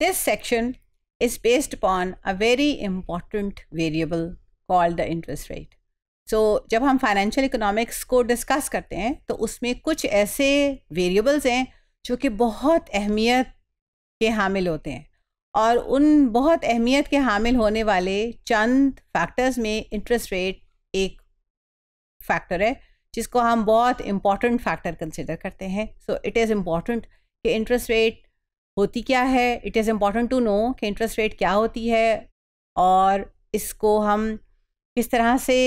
This section is based upon a very important variable called the interest rate. So so, जब हम financial economics को discuss करते हैं तो उसमें कुछ ऐसे वेरिएबल्स हैं जो कि बहुत अहमियत के हामिल होते हैं और उन बहुत अहमियत के हामिल होने वाले चंद फैक्टर्स में इंटरेस्ट रेट एक फैक्टर है जिसको हम बहुत इम्पॉर्टेंट फैक्टर कंसिडर करते हैं सो इट इज़ इम्पॉर्टेंट कि इंटरेस्ट रेट होती क्या है it is important to know कि इंटरेस्ट रेट क्या होती है और इसको हम किस तरह से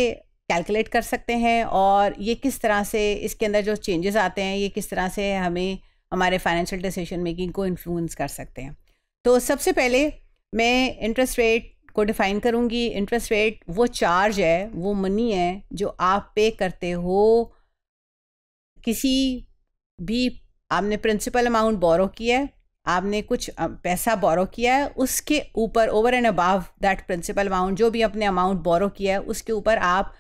कैलकुलेट कर सकते हैं और ये किस तरह से इसके अंदर जो चेंजेस आते हैं ये किस तरह से हमें हमारे फाइनेंशियल डिसीजन मेकिंग को इन्फ्लुएंस कर सकते हैं तो सबसे पहले मैं इंटरेस्ट रेट को डिफ़ाइन करूँगी इंटरेस्ट रेट वो चार्ज है वो मनी है जो आप पे करते हो किसी भी आपने प्रिंसिपल अमाउंट बोरो किया है आपने कुछ पैसा बोरो किया है उसके ऊपर over and above that principal amount जो भी अपने अमाउंट बोरो किया है उसके ऊपर आप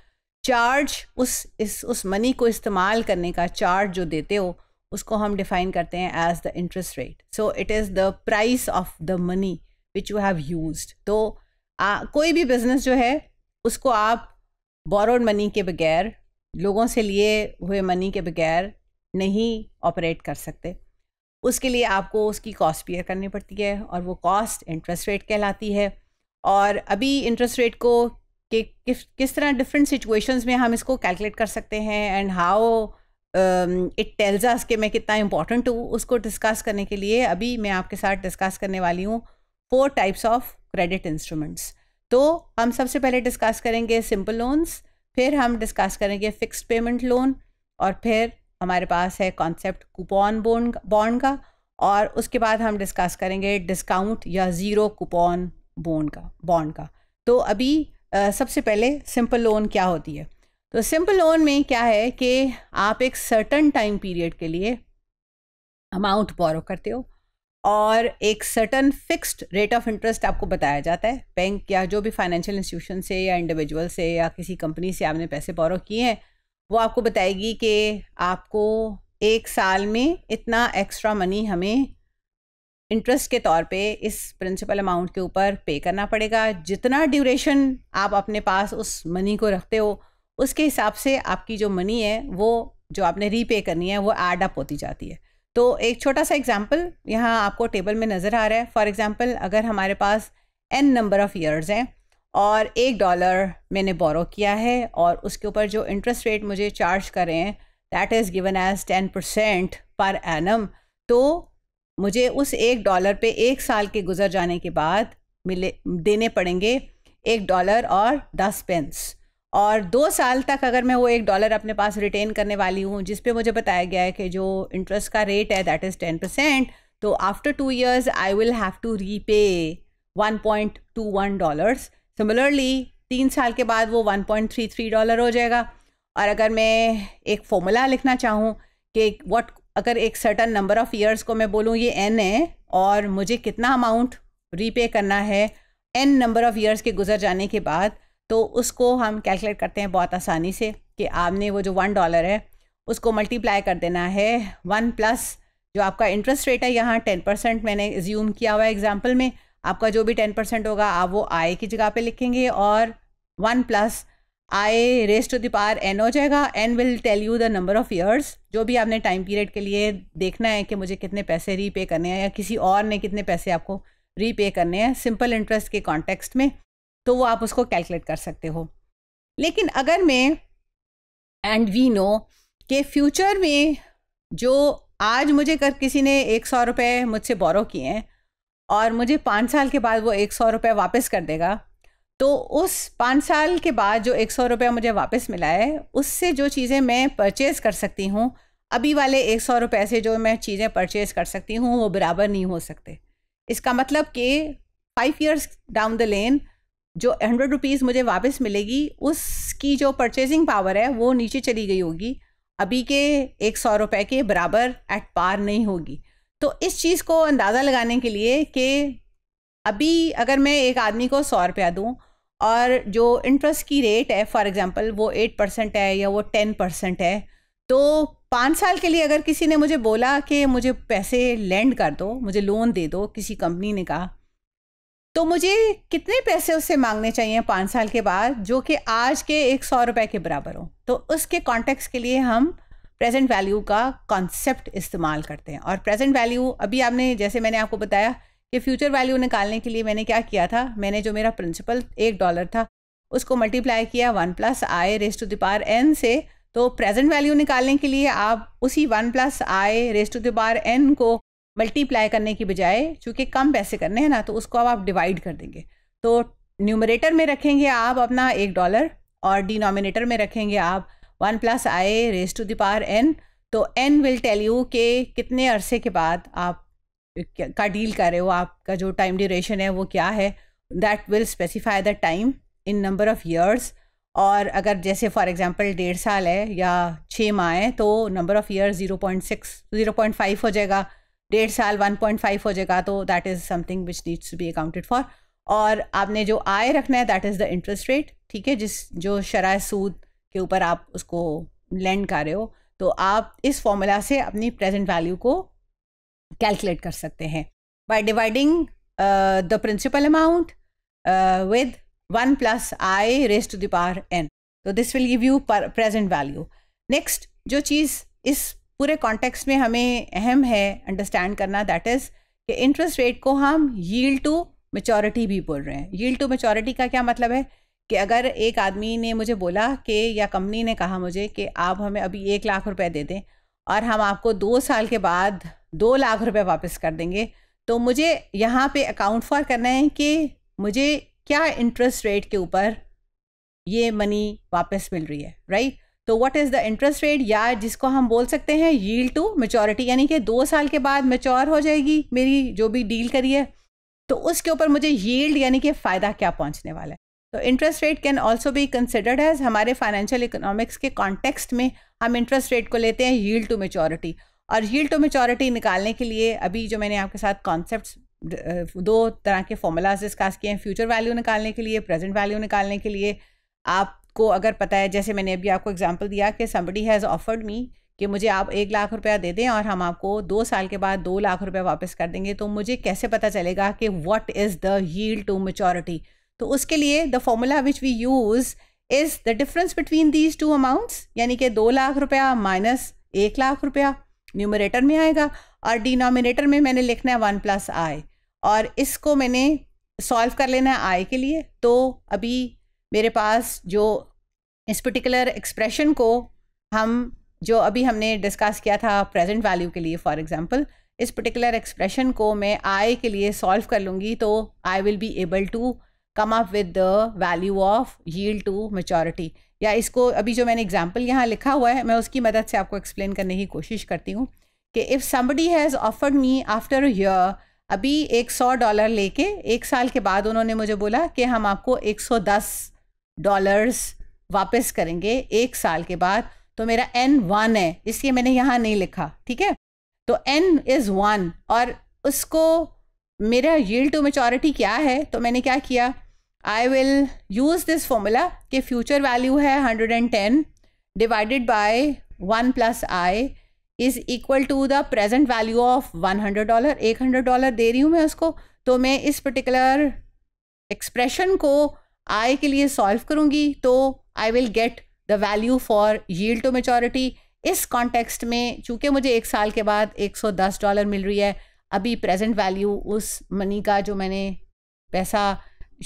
चार्ज उस इस उस मनी को इस्तेमाल करने का चार्ज जो देते हो उसको हम डिफाइन करते हैं as the interest rate so it is the price of the money which you have use तो आ, कोई भी बिजनेस जो है उसको आप बोरोड मनी के बगैर लोगों से लिए हुए मनी के बगैर नहीं ऑपरेट कर सकते उसके लिए आपको उसकी कॉस्ट पेयर करनी पड़ती है और वो कॉस्ट इंटरेस्ट रेट कहलाती है और अभी इंटरेस्ट रेट को कि किस किस तरह डिफरेंट सिचुएशंस में हम इसको कैलकुलेट कर सकते हैं and how it tells us कि मैं कितना इम्पोर्टेंट हूँ उसको डिस्कस करने के लिए अभी मैं आपके साथ डिस्कस करने वाली हूँ four types of credit instruments तो हम सबसे पहले डिस्कस करेंगे सिंपल लोन्स फिर हम डिस्कस करेंगे फिक्स्ड पेमेंट लोन और फिर हमारे पास है कॉन्सेप्ट कूपन बोन बॉन्ड का और उसके बाद हम डिस्कस करेंगे डिस्काउंट या ज़ीरो कूपन बोन का बॉन्ड का तो अभी आ, सबसे पहले सिंपल लोन क्या होती है तो सिंपल लोन में क्या है कि आप एक सर्टन टाइम पीरियड के लिए अमाउंट बोरो करते हो और एक certain fixed rate of interest आपको बताया जाता है बैंक या जो भी फाइनेंशियल इंस्टीट्यूशन से या इंडिविजुअल से या किसी कंपनी से आपने पैसे बोरो किए हैं वो आपको बताएगी कि आपको एक साल में इतना एक्स्ट्रा मनी हमें इंटरेस्ट के तौर पे इस प्रिंसिपल अमाउंट के ऊपर पे करना पड़ेगा जितना ड्यूरेशन आप अपने पास उस मनी को रखते हो उसके हिसाब से आपकी जो मनी है वो जो आपने रीपे करनी है वो एड अप होती जाती है तो एक छोटा सा एग्जांपल यहाँ आपको टेबल में नज़र आ रहा है फॉर एग्जांपल अगर हमारे पास एन नंबर ऑफ़ ईयर्स हैं और एक डॉलर मैंने बोरो किया है और उसके ऊपर जो इंटरेस्ट रेट मुझे चार्ज करें that is given as ten percent per annum मुझे उस एक डॉलर पे एक साल के गुजर जाने के बाद मिले देने पड़ेंगे एक डॉलर और दस पेंस और दो साल तक अगर मैं वो एक डॉलर अपने पास रिटेन करने वाली हूँ जिस पे मुझे बताया गया है कि जो इंटरेस्ट का रेट है दैट इज़ टेन परसेंट तो after two years I will have to repay one point two one dollars similarly तीन साल के बाद वो 1.33 डॉलर हो जाएगा और अगर मैं एक फॉर्मूला लिखना चाहूँ कि वट अगर एक सर्टन नंबर ऑफ़ ईयर्स को मैं बोलूँ ये एन है और मुझे कितना अमाउंट रीपे करना है एन नंबर ऑफ़ ईयर्स के गुजर जाने के बाद तो उसको हम कैलकुलेट करते हैं बहुत आसानी से कि आपने वो जो वन डॉलर है उसको मल्टीप्लाई कर देना है वन प्लस जो आपका इंटरेस्ट रेट है यहाँ टेन परसेंट मैंने ज्यूम किया हुआ है एग्जाम्पल में आपका जो भी टेन परसेंट होगा आप वो आई की जगह पे लिखेंगे और one plus i raise to the power n हो जाएगा n will tell you the number of years जो भी आपने टाइम पीरियड के लिए देखना है कि मुझे कितने पैसे रीपे करने हैं या किसी और ने कितने पैसे आपको रीपे करने हैं सिंपल इंटरेस्ट के कॉन्टेक्स्ट में तो वो आप उसको कैलकुलेट कर सकते हो लेकिन अगर मैं एंड वी नो कि फ्यूचर में जो आज मुझे कर किसी ने एक सौ रुपये मुझसे बोरो किए हैं और मुझे पाँच साल के बाद वो एक सौ रुपये वापस कर देगा तो उस पाँच साल के बाद जो एक सौ रुपया मुझे वापस मिला है उससे जो चीज़ें मैं परचेज़ कर सकती हूँ अभी वाले एक सौ रुपये से जो मैं चीज़ें परचेज़ कर सकती हूँ वो बराबर नहीं हो सकते इसका मतलब कि five years down the lane जो हंड्रेड रुपीज़ मुझे वापस मिलेगी उसकी जो परचेजिंग पावर है वो नीचे चली गई होगी अभी के एक सौ रुपये के बराबर एट पार नहीं होगी तो इस चीज़ को अंदाज़ा लगाने के लिए कि अभी अगर मैं एक आदमी को सौ रुपया दूँ और जो इंटरेस्ट की रेट है फॉर एग्ज़ाम्पल वो एट परसेंट है या वो टेन परसेंट है तो पाँच साल के लिए अगर किसी ने मुझे बोला कि मुझे पैसे लैंड कर दो मुझे लोन दे दो किसी कंपनी ने कहा तो मुझे कितने पैसे उससे मांगने चाहिए पाँच साल के बाद जो कि आज के एक सौ रुपये के बराबर हो तो उसके कॉन्टेक्स्ट के लिए हम प्रेजेंट वैल्यू का कॉन्सेप्ट इस्तेमाल करते हैं और प्रेजेंट वैल्यू अभी आपने जैसे मैंने आपको बताया कि फ्यूचर वैल्यू निकालने के लिए मैंने क्या किया था मैंने जो मेरा प्रिंसिपल एक डॉलर था उसको मल्टीप्लाई किया one plus i raise to the power n से तो प्रेजेंट वैल्यू निकालने के लिए आप उसी one plus i raise to the power n को मल्टीप्लाई करने की बजाय चूँकि कम पैसे करने हैं ना तो उसको अब आप डिवाइड कर देंगे तो न्यूमरेटर में रखेंगे आप अपना एक डॉलर और डिनोमिनेटर में रखेंगे आप one plus i raise to the power n तो एन विल टेल यू के कितने अरसे के बाद आप का डील कर रहे हो आपका जो टाइम ड्यूरेशन है वो क्या है that will specify the time in number of years और अगर जैसे फॉर एग्जांपल डेढ़ साल है या छः माह है तो number of year zero point six zero point five हो जाएगा डेढ़ साल वन पॉइंट फाइव हो जाएगा तो that is something which needs to be accounted for और आपने जो आय रखना है that is the interest rate ठीक है जिस जो शराय सूद के ऊपर आप उसको लैंड कर रहे हो तो आप इस फॉर्मूला से अपनी प्रेजेंट वैल्यू को कैलकुलेट कर सकते हैं by dividing the principal amount with one plus i raise to the power n so this will give you present value next जो चीज़ इस पूरे कॉन्टेक्स्ट में हमें अहम है अंडरस्टैंड करना दैट इज़ कि इंटरेस्ट रेट को हम यील्ड टू मेचोरिटी भी बोल रहे हैं यील्ड टू मेचोरिटी का क्या मतलब है कि अगर एक आदमी ने मुझे बोला कि या कंपनी ने कहा मुझे कि आप हमें अभी एक लाख रुपए दे दें और हम आपको दो साल के बाद दो लाख रुपए वापस कर देंगे तो मुझे यहाँ पे अकाउंट फॉर करना है कि मुझे क्या इंटरेस्ट रेट के ऊपर ये मनी वापस मिल रही है राइट तो what is the interest rate या जिसको हम बोल सकते हैं यील टू मेचोरिटी यानी कि दो साल के बाद मेचोर हो जाएगी मेरी जो भी डील करी है तो उसके ऊपर मुझे यील्ड यानी कि फ़ायदा क्या पहुंचने वाला है तो इंटरेस्ट रेट कैन ऑल्सो भी कंसिडर्ड एज हमारे फाइनेंशियल इकोनॉमिक्स के कॉन्टेक्स्ट में हम इंटरेस्ट रेट को लेते हैं यील्ड टू मेचोरिटी और यील्ड टू मेचोरिटी निकालने के लिए अभी जो मैंने आपके साथ कॉन्सेप्ट दो तरह के फॉर्मूलाज डिस्कस किए हैं फ्यूचर वैल्यू निकालने के लिए प्रेजेंट वैल्यू निकालने के लिए आपको अगर पता है जैसे मैंने अभी आपको एग्जाम्पल दिया कि समबडी हैज़ ऑफर्ड मी कि मुझे आप एक लाख रुपया दे दें और हम आपको दो साल के बाद दो लाख रुपया वापस कर देंगे तो मुझे कैसे पता चलेगा कि what is the yield to maturity तो उसके लिए the formula which we use is the difference between these two amounts यानी कि दो लाख रुपया माइनस एक लाख रुपया न्यूमरेटर में आएगा और डिनोमिनेटर में मैंने लिखना है वन प्लस आई और इसको मैंने सॉल्व कर लेना है आई के लिए तो अभी मेरे पास जो इस पर्टिकुलर एक्सप्रेशन को हम जो अभी हमने डिस्कस किया था प्रेजेंट वैल्यू के लिए फॉर एग्जांपल इस पर्टिकुलर एक्सप्रेशन को मैं आई के लिए सॉल्व कर लूँगी तो I will be able to come up with the value of yield to maturity या इसको अभी जो मैंने एग्जाम्पल यहाँ लिखा हुआ है मैं उसकी मदद से आपको एक्सप्लेन करने की कोशिश करती हूँ कि if somebody has offered me after year अभी एक सौ डॉलर लेके एक साल के बाद उन्होंने मुझे बोला कि हम आपको एक सौ दस डॉलर्स वापस करेंगे एक साल के बाद तो मेरा एन वन है इसलिए मैंने यहाँ नहीं लिखा ठीक है तो एन इज़ वन और उसको मेरा यील्ड टू मेचोरिटी क्या है तो मैंने क्या किया I will use this formula कि फ्यूचर वैल्यू है hundred and ten divided by one plus i is equal to the present value of one hundred dollar एक हंड्रेड डॉलर दे रही हूँ मैं उसको तो मैं इस पर्टिकुलर एक्सप्रेशन को आई के लिए सॉल्व करूँगी तो I will get the value for yield to maturity इस कॉन्टेक्स्ट में चूँकि मुझे एक साल के बाद एक सौ दस डॉलर मिल रही है अभी प्रेजेंट वैल्यू उस मनी का जो मैंने पैसा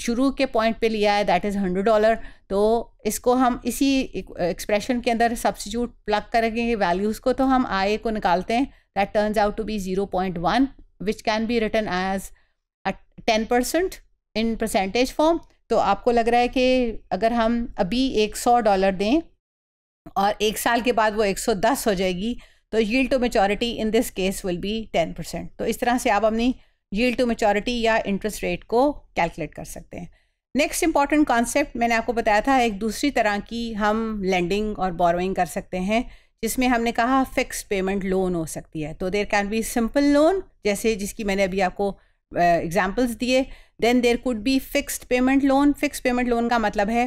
शुरू के पॉइंट पे लिया है दैट इज़ हंड्रेड डॉलर तो इसको हम इसी एक्सप्रेशन के अंदर सब्सिट्यूट प्लग करेंगे वैल्यूज़ को तो हम आए को निकालते हैं that turns out to be zero point one which can be return as ten percent in percentage form तो आपको लग रहा है कि अगर हम अभी एक सौ डॉलर दें और एक साल के बाद वो एक सौ दस हो जाएगी तो yield to maturity in this case will be ten percent तो इस तरह से आप अपनी यील्ड टू मेचोरिटी या इंटरेस्ट रेट को कैलकुलेट कर सकते हैं नेक्स्ट इंपॉर्टेंट कॉन्सेप्ट मैंने आपको बताया था एक दूसरी तरह की हम लैंडिंग और बोरोइंग कर सकते हैं जिसमें हमने कहा फिक्स पेमेंट लोन हो सकती है तो there can be simple loan जैसे जिसकी मैंने अभी आपको एग्जाम्पल्स दिए then there could be fixed payment loan fixed payment loan का मतलब है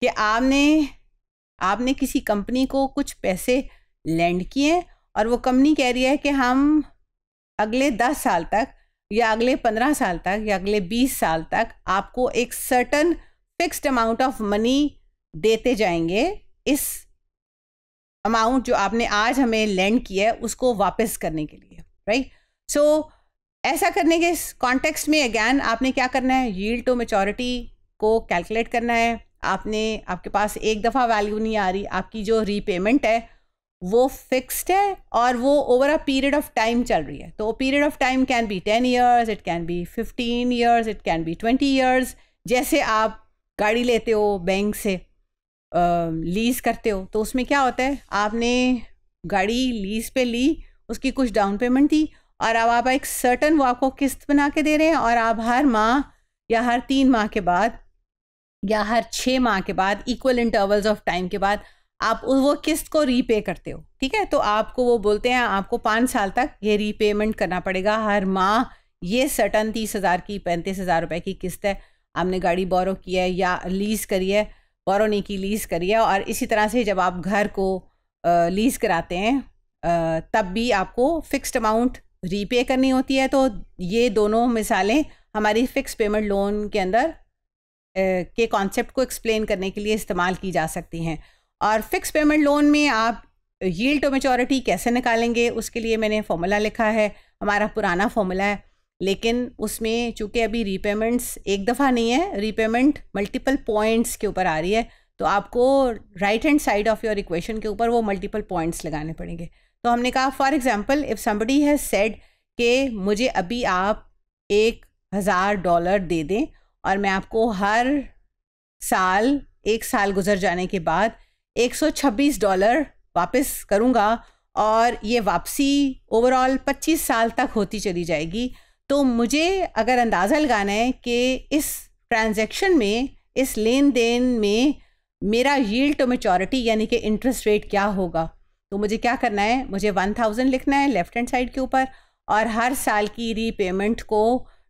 कि आपने आपने किसी कंपनी को कुछ पैसे लैंड किए और वो कंपनी कह रही है कि हम अगले दस साल तक या अगले पंद्रह साल तक या अगले बीस साल तक आपको एक certain fixed amount of money देते जाएंगे इस अमाउंट जो आपने आज हमें लैंड किया है उसको वापस करने के लिए राइट सो so, ऐसा करने के कॉन्टेक्स्ट में अगैन आपने क्या करना है यील्ड टू मेचोरिटी को कैलकुलेट करना है आपने आपके पास एक दफ़ा वैल्यू नहीं आ रही आपकी जो रीपेमेंट है वो फिक्स्ड है और वो over a period of time चल रही है तो period of time can be ten years it can be fifteen years it can be twenty years जैसे आप गाड़ी लेते हो बैंक से लीज़ करते हो तो उसमें क्या होता है आपने गाड़ी लीज़ पे ली उसकी कुछ डाउन पेमेंट थी और अब आप एक सर्टन वो आपको किस्त बना के दे रहे हैं और आप हर माह या हर तीन माह के बाद या हर छः माह के बाद इक्वल इंटरवल्स ऑफ टाइम के बाद आप वो किस्त को रीपे करते हो ठीक है तो आपको वो बोलते हैं आपको पाँच साल तक ये रीपेमेंट करना पड़ेगा हर माह ये सटन तीस हज़ार की पैंतीस हज़ार रुपये की किस्त है आपने गाड़ी बोरो की है या लीज़ करी है बोरो नहीं की लीज़ करी है और इसी तरह से जब आप घर को लीज़ कराते हैं तब भी आपको फिक्स्ड अमाउंट रीपे करनी होती है तो ये दोनों मिसालें हमारी फ़िक्स पेमेंट लोन के अंदर के कॉन्सेप्ट को एक्सप्लेन करने के लिए इस्तेमाल की जा सकती हैं और फिक्स पेमेंट लोन में आप यील्ड टू मेचोरिटी कैसे निकालेंगे उसके लिए मैंने फॉर्मूला लिखा है हमारा पुराना फॉर्मूला है लेकिन उसमें चूँकि अभी रीपेमेंट्स एक दफ़ा नहीं है रीपेमेंट मल्टीपल पॉइंट्स के ऊपर आ रही है तो आपको right hand side of your equation के ऊपर वो मल्टीपल पॉइंट्स लगाने पड़ेंगे तो हमने कहा for example if somebody has said कि मुझे अभी आप एक हज़ार डॉलर दे दें और मैं आपको हर साल एक साल गुजर जाने के बाद 126 डॉलर वापस करूँगा और ये वापसी ओवरऑल 25 साल तक होती चली जाएगी तो मुझे अगर अंदाज़ा लगाना है कि इस ट्रांजैक्शन में इस लेन देन में मेरा यील्ड टू मेचोरिटी यानी कि इंटरेस्ट रेट क्या होगा तो मुझे क्या करना है मुझे वन थाउजेंड लिखना है लेफ्ट हैंड साइड के ऊपर और हर साल की रीपेमेंट को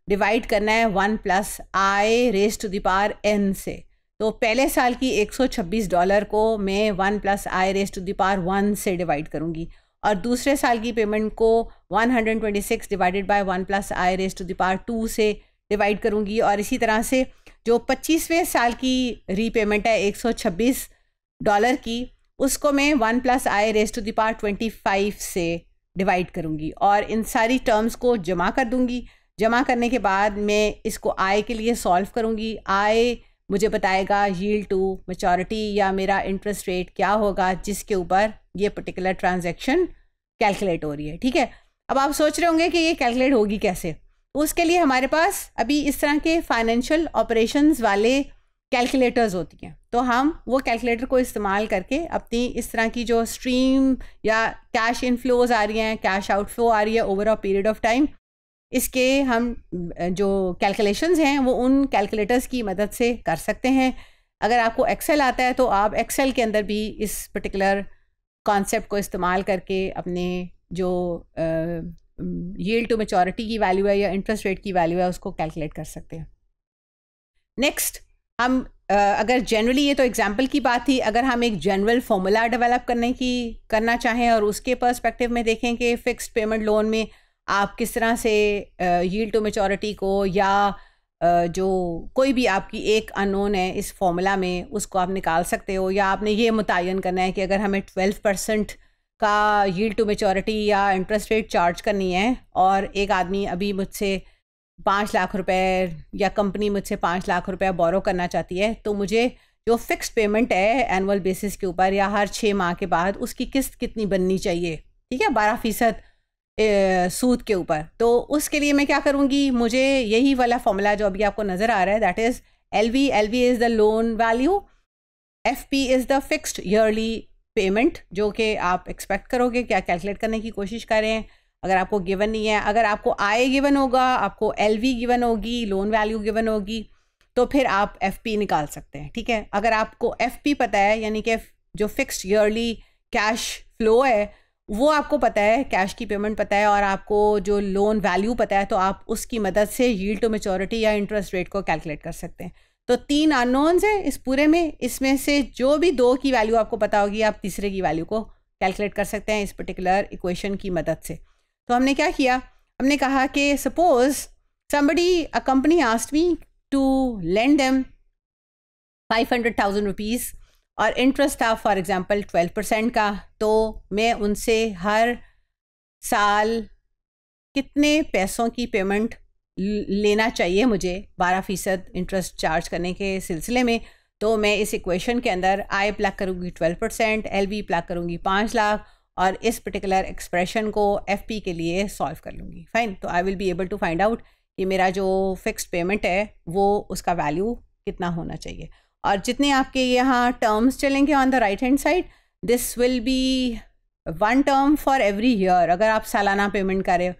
डिवाइड करना है one plus i raise to power n से तो पहले साल की 126 डॉलर को मैं one plus i raise to the power one से डिवाइड करूँगी और दूसरे साल की पेमेंट को 126 divided by one plus i raise to the power two से डिवाइड करूँगी और इसी तरह से जो पच्चीसवें साल की रीपेमेंट है 126 डॉलर की उसको मैं one plus i raise to the power twenty five से डिवाइड करूँगी और इन सारी टर्म्स को जमा कर दूँगी जमा करने के बाद मैं इसको आय के लिए सॉल्व करूँगी आय मुझे बताएगा यील्ड टू मचॉरिटी या मेरा इंटरेस्ट रेट क्या होगा जिसके ऊपर ये पर्टिकुलर ट्रांजेक्शन कैलकुलेट हो रही है ठीक है अब आप सोच रहे होंगे कि ये कैलकुलेट होगी कैसे तो उसके लिए हमारे पास अभी इस तरह के फाइनेंशियल ऑपरेशंस वाले कैलकुलेटर्स होती हैं तो हम वो कैलकुलेटर को इस्तेमाल करके अपनी इस तरह की जो स्ट्रीम या कैश इनफ्लोज आ रही हैं कैश आउटफ्लो आ रही है over a period of time इसके हम जो कैलकुलेशंस हैं वो उन कैलकुलेटर्स की मदद से कर सकते हैं अगर आपको एक्सेल आता है तो आप एक्सेल के अंदर भी इस पर्टिकुलर कॉन्सेप्ट को इस्तेमाल करके अपने जो यील्ड टू मेचोरिटी की वैल्यू है या इंटरेस्ट रेट की वैल्यू है उसको कैलकुलेट कर सकते हैं नेक्स्ट हम अगर जनरली ये तो एग्जाम्पल की बात थी अगर हम एक जनरल फॉर्मूला डेवलप करने की करना चाहें और उसके पर्सपेक्टिव में देखें कि फ़िक्स्ड पेमेंट लोन में आप किस तरह से यील्ड टू मेचोरिटी को या जो कोई भी आपकी एक अनोन है इस फॉर्मूला में उसको आप निकाल सकते हो या आपने ये मुतन करना है कि अगर हमें ट्वेल्व परसेंट का यील्ड टू मेचोरिटी या इंटरेस्ट रेट चार्ज करनी है और एक आदमी अभी मुझसे पाँच लाख रुपए या कंपनी मुझसे पाँच लाख रुपए बोरो करना चाहती है तो मुझे जो फ़िक्स पेमेंट है एनुअल बेसिस के ऊपर या हर छः माह के बाद उसकी किस्त कितनी बननी चाहिए ठीक है बारह फ़ीसद सूद के ऊपर तो उसके लिए मैं क्या करूँगी मुझे यही वाला फॉर्मूला जो अभी आपको नज़र आ रहा है that is L V L V is the loan value F P is the fixed yearly payment जो कि आप एक्सपेक्ट करोगे क्या कैलकुलेट करने की कोशिश करें अगर आपको गिवन नहीं है अगर आपको आय गिवन होगा आपको एल वी गिवन होगी लोन वैल्यू गिवन होगी तो फिर आप एफ पी निकाल सकते हैं ठीक है अगर आपको एफ पी पता है यानी कि जो फिक्स्ड ईयरली कैश फ्लो है वो आपको पता है कैश की पेमेंट पता है और आपको जो लोन वैल्यू पता है तो आप उसकी मदद से यील्ड टू मेचोरिटी या इंटरेस्ट रेट को कैलकुलेट कर सकते हैं तो तीन अननोन्स हैं इस पूरे में इसमें से जो भी दो की वैल्यू आपको पता होगी आप तीसरे की वैल्यू को कैलकुलेट कर सकते हैं इस पर्टिकुलर इक्वेशन की मदद से तो हमने क्या किया हमने कहा कि suppose company asked me to lend them five hundred thousand rupees और इंटरेस्ट था फॉर एग्ज़ाम्पल ट्वेल्व परसेंट का तो मैं उनसे हर साल कितने पैसों की पेमेंट लेना चाहिए मुझे बारह फ़ीसद इंटरेस्ट चार्ज करने के सिलसिले में तो मैं इस इक्वेशन के अंदर आई प्लग करूँगी twelve percent L V plug करूँगी पाँच लाख और इस पर्टिकुलर एक्सप्रेशन को एफ पी के लिए सॉल्व कर लूँगी फाइन तो I will be able to find out कि मेरा जो फिक्स्ड पेमेंट है वो उसका वैल्यू कितना होना चाहिए और जितने आपके यहाँ टर्म्स चलेंगे on the right hand side this will be one term for every year अगर आप सालाना पेमेंट करें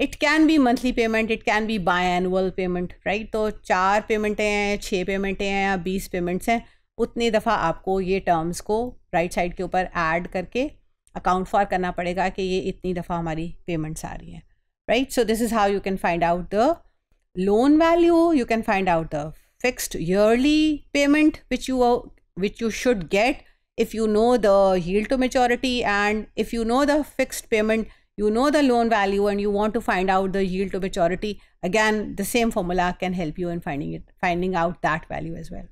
it can be monthly payment it can be biannual payment right तो चार पेमेंटें हैं छः पेमेंटें हैं या बीस पेमेंट्स हैं उतनी दफ़ा आपको ये टर्म्स को राइट right साइड के ऊपर ऐड करके अकाउंट फॉर करना पड़ेगा कि ये इतनी दफ़ा हमारी पेमेंट्स आ रही हैं right so this is how you can find out the loan value you can find out the fixed yearly payment which you which you should get if you know the yield to maturity and if you know the fixed payment you know the loan value and you want to find out the yield to maturity again the same formula can help you in finding it finding out that value as well